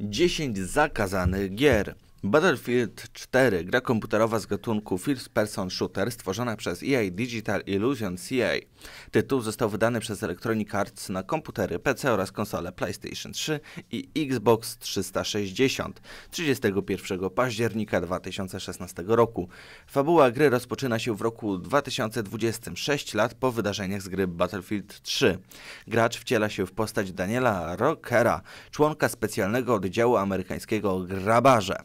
10 zakazanych gier. Battlefield 4, gra komputerowa z gatunku First Person Shooter stworzona przez EA Digital Illusion CA. Tytuł został wydany przez Electronic Arts na komputery PC oraz konsole PlayStation 3 i Xbox 360 31 października 2016 roku. Fabuła gry rozpoczyna się w roku 2026 lat po wydarzeniach z gry Battlefield 3. Gracz wciela się w postać Daniela Rockera, członka specjalnego oddziału amerykańskiego Grabarze.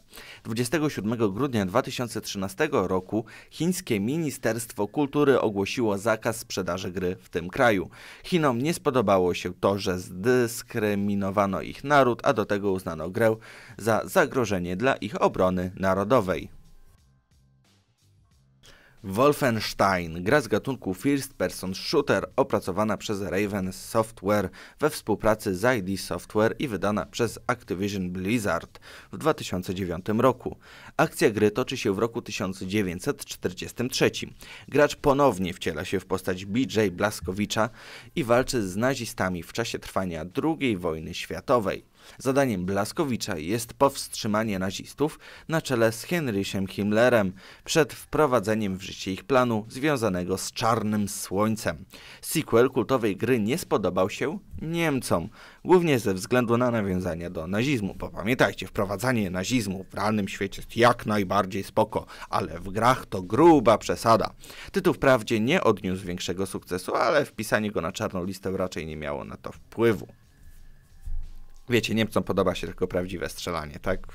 27 grudnia 2013 roku chińskie Ministerstwo Kultury ogłosiło zakaz sprzedaży gry w tym kraju. Chinom nie spodobało się to, że zdyskryminowano ich naród, a do tego uznano grę za zagrożenie dla ich obrony narodowej. Wolfenstein, gra z gatunku First Person Shooter opracowana przez Raven Software we współpracy z ID Software i wydana przez Activision Blizzard w 2009 roku. Akcja gry toczy się w roku 1943. Gracz ponownie wciela się w postać BJ Blaskowicza i walczy z nazistami w czasie trwania II wojny światowej. Zadaniem Blaskowicza jest powstrzymanie nazistów na czele z Henrysiem Himmlerem przed wprowadzeniem w życie ich planu związanego z Czarnym Słońcem. Sequel kultowej gry nie spodobał się Niemcom, głównie ze względu na nawiązania do nazizmu, bo pamiętajcie, wprowadzanie nazizmu w realnym świecie jest jak najbardziej spoko, ale w grach to gruba przesada. Tytuł wprawdzie nie odniósł większego sukcesu, ale wpisanie go na czarną listę raczej nie miało na to wpływu. Wiecie, Niemcom podoba się tylko prawdziwe strzelanie, tak?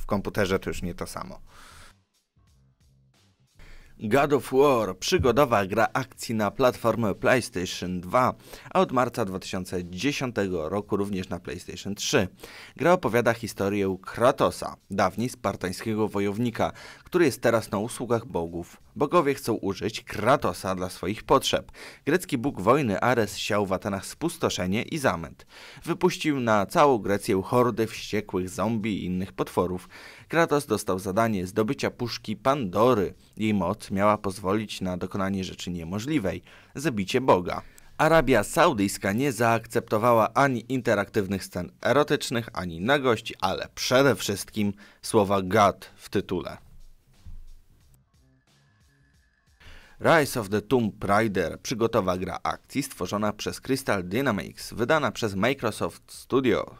W komputerze to już nie to samo. God of War, przygodowa gra akcji na platformę PlayStation 2, a od marca 2010 roku również na PlayStation 3. Gra opowiada historię Kratosa, dawniej spartańskiego wojownika, który jest teraz na usługach bogów. Bogowie chcą użyć Kratosa dla swoich potrzeb. Grecki bóg wojny Ares siał w Atenach spustoszenie i zamęt. Wypuścił na całą Grecję hordy wściekłych zombie i innych potworów. Kratos dostał zadanie zdobycia puszki Pandory. Jej moc miała pozwolić na dokonanie rzeczy niemożliwej – zabicie Boga. Arabia Saudyjska nie zaakceptowała ani interaktywnych scen erotycznych, ani nagości, ale przede wszystkim słowa God w tytule. Rise of the Tomb Raider przygotowa gra akcji stworzona przez Crystal Dynamics, wydana przez Microsoft Studio.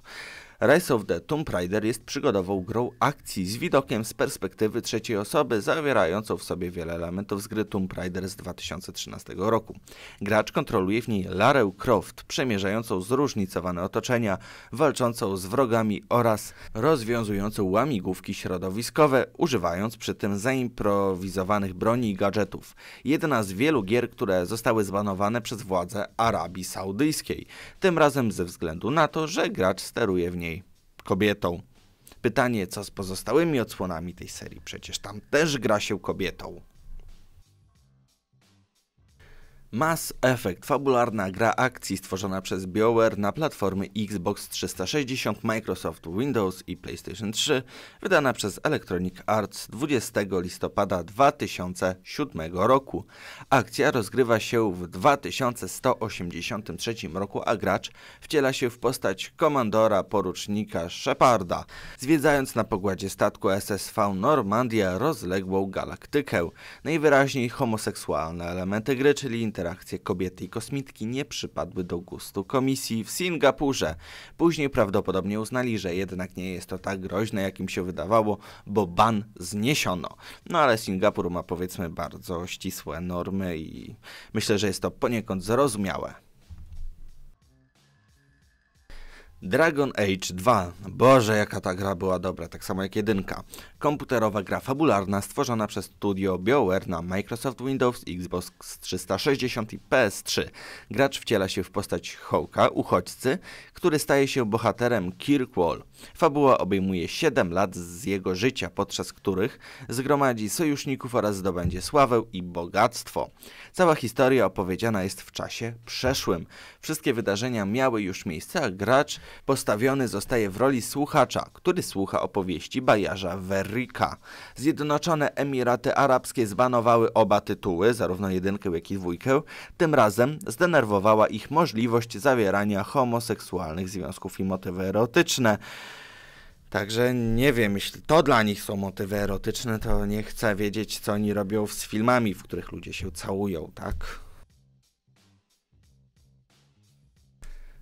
Rise of the Tomb Raider jest przygodową grą akcji z widokiem z perspektywy trzeciej osoby, zawierającą w sobie wiele elementów z gry Tomb Raider z 2013 roku. Gracz kontroluje w niej Larę Croft, przemierzającą zróżnicowane otoczenia, walczącą z wrogami oraz rozwiązującą łamigłówki środowiskowe, używając przy tym zaimprowizowanych broni i gadżetów. Jedna z wielu gier, które zostały zbanowane przez władze Arabii Saudyjskiej, tym razem ze względu na to, że gracz steruje w niej kobietą. Pytanie, co z pozostałymi odsłonami tej serii? Przecież tam też gra się kobietą. Mass Effect, fabularna gra akcji stworzona przez BioWare na platformy Xbox 360, Microsoft Windows i PlayStation 3, wydana przez Electronic Arts 20 listopada 2007 roku. Akcja rozgrywa się w 2183 roku, a gracz wciela się w postać komandora porucznika Sheparda, zwiedzając na pogładzie statku SSV Normandia rozległą galaktykę. Najwyraźniej homoseksualne elementy gry, czyli interakcje kobiety i kosmitki nie przypadły do gustu komisji w Singapurze. Później prawdopodobnie uznali, że jednak nie jest to tak groźne, jak im się wydawało, bo ban zniesiono. No ale Singapur ma powiedzmy bardzo ścisłe normy i myślę, że jest to poniekąd zrozumiałe. Dragon Age 2. Boże, jaka ta gra była dobra, tak samo jak jedynka. Komputerowa gra fabularna stworzona przez studio BioWare na Microsoft Windows, Xbox 360 i PS3. Gracz wciela się w postać Hołka, uchodźcy, który staje się bohaterem Kirkwall. Fabuła obejmuje 7 lat z jego życia, podczas których zgromadzi sojuszników oraz zdobędzie sławę i bogactwo. Cała historia opowiedziana jest w czasie przeszłym. Wszystkie wydarzenia miały już miejsce, a gracz Postawiony zostaje w roli słuchacza, który słucha opowieści bajarza Verrika. Zjednoczone Emiraty Arabskie zbanowały oba tytuły, zarówno jedynkę jak i dwójkę. Tym razem zdenerwowała ich możliwość zawierania homoseksualnych związków i motywy erotyczne. Także nie wiem, jeśli to dla nich są motywy erotyczne, to nie chcę wiedzieć, co oni robią z filmami, w których ludzie się całują, tak?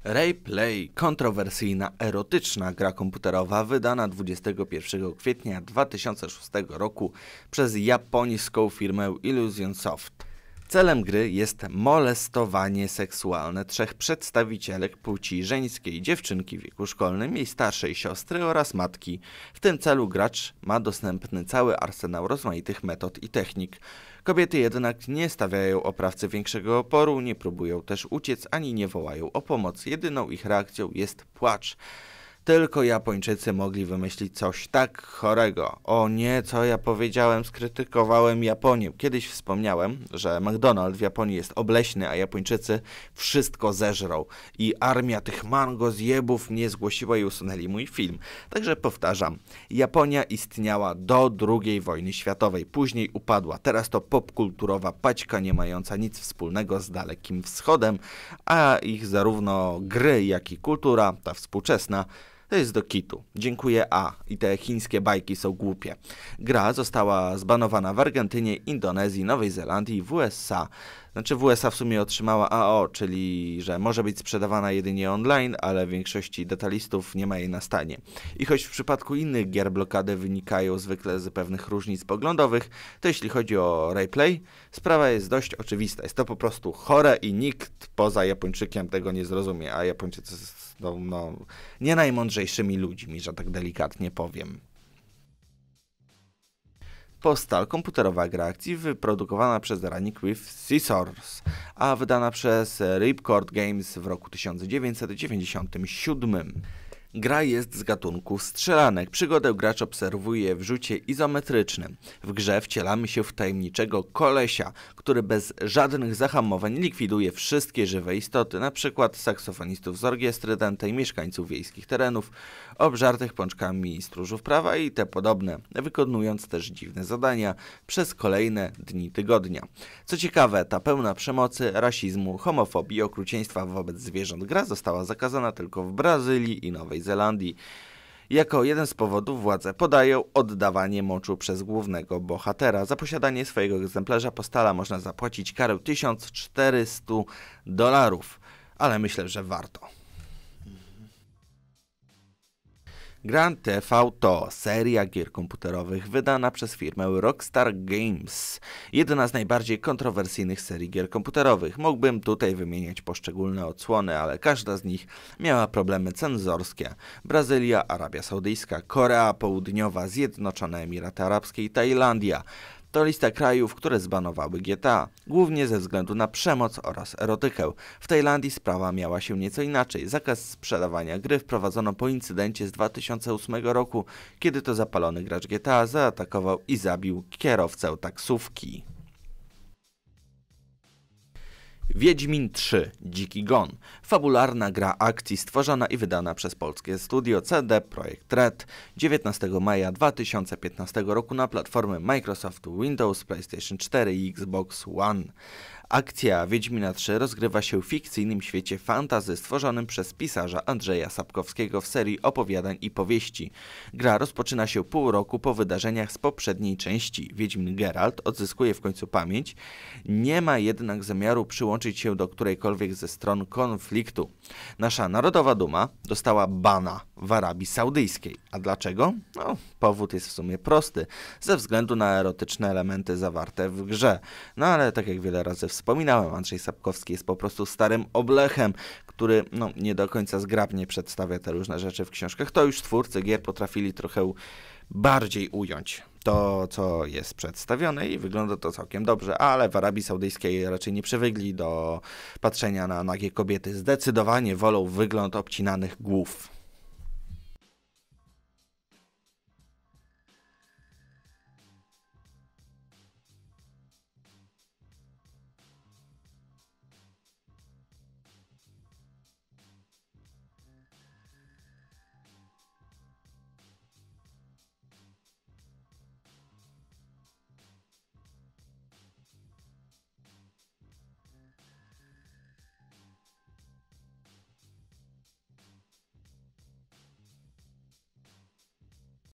Rayplay, kontrowersyjna, erotyczna gra komputerowa wydana 21 kwietnia 2006 roku przez japońską firmę Illusion Soft. Celem gry jest molestowanie seksualne trzech przedstawicielek płci żeńskiej, dziewczynki w wieku szkolnym, jej starszej siostry oraz matki. W tym celu gracz ma dostępny cały arsenał rozmaitych metod i technik Kobiety jednak nie stawiają oprawcy większego oporu, nie próbują też uciec ani nie wołają o pomoc. Jedyną ich reakcją jest płacz. Tylko Japończycy mogli wymyślić coś tak chorego. O nie, co ja powiedziałem, skrytykowałem Japonię. Kiedyś wspomniałem, że McDonald's w Japonii jest obleśny, a Japończycy wszystko zeżrą. I armia tych mango zjebów nie zgłosiła i usunęli mój film. Także powtarzam, Japonia istniała do II wojny światowej. Później upadła. Teraz to popkulturowa paćka nie mająca nic wspólnego z Dalekim Wschodem, a ich zarówno gry, jak i kultura, ta współczesna, to jest do kitu. Dziękuję A. I te chińskie bajki są głupie. Gra została zbanowana w Argentynie, Indonezji, Nowej Zelandii, w USA. Znaczy w USA w sumie otrzymała AO, czyli że może być sprzedawana jedynie online, ale w większości detalistów nie ma jej na stanie. I choć w przypadku innych gier blokady wynikają zwykle z pewnych różnic poglądowych, to jeśli chodzi o replay, sprawa jest dość oczywista. Jest to po prostu chore i nikt poza Japończykiem tego nie zrozumie, a Japończycy są no, nie najmądrzejszymi ludźmi, że tak delikatnie powiem. Postal, komputerowa gra akcji wyprodukowana przez Ranik with Scissors, a wydana przez Ripcord Games w roku 1997. Gra jest z gatunku strzelanek. Przygodę gracz obserwuje w rzucie izometrycznym. W grze wcielamy się w tajemniczego kolesia, który bez żadnych zahamowań likwiduje wszystkie żywe istoty, np. saksofonistów z orkiestry dętej, mieszkańców wiejskich terenów, obżartych pączkami stróżów prawa i te podobne, wykonując też dziwne zadania przez kolejne dni tygodnia. Co ciekawe, ta pełna przemocy, rasizmu, homofobii i okrucieństwa wobec zwierząt gra została zakazana tylko w Brazylii i Nowej Nowej Zelandii. Jako jeden z powodów władze podają oddawanie moczu przez głównego bohatera. Za posiadanie swojego egzemplarza postala można zapłacić karę 1400 dolarów, ale myślę, że warto. Grand TV to seria gier komputerowych wydana przez firmę Rockstar Games. Jedna z najbardziej kontrowersyjnych serii gier komputerowych. Mógłbym tutaj wymieniać poszczególne odsłony, ale każda z nich miała problemy cenzorskie. Brazylia, Arabia Saudyjska, Korea Południowa, Zjednoczone Emiraty Arabskie i Tajlandia. To lista krajów, które zbanowały GTA, głównie ze względu na przemoc oraz erotykę. W Tajlandii sprawa miała się nieco inaczej. Zakaz sprzedawania gry wprowadzono po incydencie z 2008 roku, kiedy to zapalony gracz GTA zaatakował i zabił kierowcę taksówki. Wiedźmin 3 Dziki Gon. Fabularna gra akcji stworzona i wydana przez polskie studio CD Projekt Red 19 maja 2015 roku na platformy Microsoft Windows, PlayStation 4 i Xbox One. Akcja Wiedźmina 3 rozgrywa się w fikcyjnym świecie fantazy stworzonym przez pisarza Andrzeja Sapkowskiego w serii opowiadań i powieści. Gra rozpoczyna się pół roku po wydarzeniach z poprzedniej części. Wiedźmin Geralt odzyskuje w końcu pamięć, nie ma jednak zamiaru przyłączyć się do którejkolwiek ze stron konfliktu. Nasza narodowa duma dostała bana w Arabii Saudyjskiej. A dlaczego? No, powód jest w sumie prosty. Ze względu na erotyczne elementy zawarte w grze. No ale tak jak wiele razy wspominałem, Andrzej Sapkowski jest po prostu starym oblechem, który no, nie do końca zgrabnie przedstawia te różne rzeczy w książkach. To już twórcy gier potrafili trochę bardziej ująć to, co jest przedstawione i wygląda to całkiem dobrze, ale w Arabii Saudyjskiej raczej nie przywykli do patrzenia na nagie kobiety. Zdecydowanie wolą wygląd obcinanych głów.